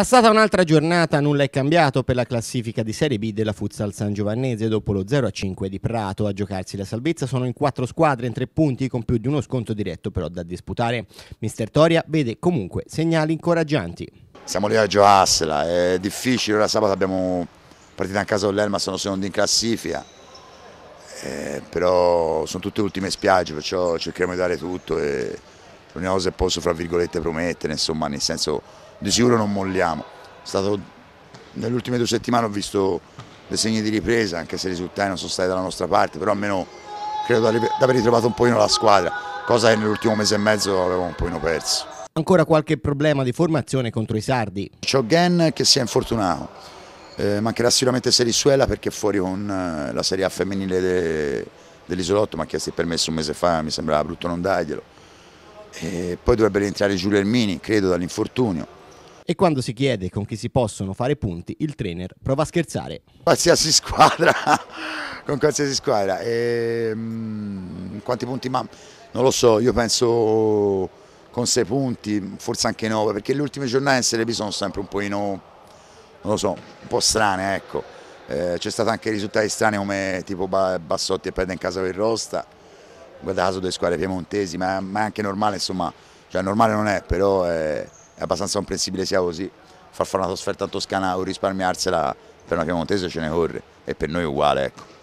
Passata un'altra giornata, nulla è cambiato per la classifica di Serie B della Futsal San Giovannese. Dopo lo 0-5 di Prato a giocarsi la salvezza sono in quattro squadre in tre punti con più di uno sconto diretto però da disputare. Mister Toria vede comunque segnali incoraggianti. Siamo lì a giocarsela, è difficile, ora sabato abbiamo partita a casa con l'Elma, sono secondi in classifica, eh, però sono tutte ultime spiagge, perciò cercheremo di dare tutto e l'unica cosa che posso fra virgolette promettere, insomma, nel senso di sicuro non molliamo. nelle ultime due settimane ho visto dei segni di ripresa, anche se i risultati non sono stati dalla nostra parte, però almeno credo di aver ritrovato un pochino la squadra, cosa che nell'ultimo mese e mezzo avevo un pochino perso. Ancora qualche problema di formazione contro i sardi? C'ho Gen che si è infortunato, eh, mancherà sicuramente Serissuela perché è fuori con eh, la Serie A femminile de, dell'isolotto, ma ha chiesto il permesso un mese fa, mi sembrava brutto non darglielo e poi dovrebbe rientrare Giulio Ermini, credo, dall'infortunio. E quando si chiede con chi si possono fare punti, il trainer prova a scherzare. Qualsiasi squadra, con qualsiasi squadra. E, ehm, mh, quanti punti? Ma non lo so, io penso con sei punti, forse anche nove, perché le ultime giornate in Serie B sono sempre un po', in, non lo so, un po strane, ecco. Eh, C'è stato anche risultati strani come tipo Bassotti e perde in casa per Rosta guarda caso due squadre piemontesi, ma, ma anche normale insomma, cioè normale non è, però è, è abbastanza comprensibile sia così, far fare una trasferta Toscana o risparmiarsela per una piemontese ce ne corre e per noi è uguale ecco.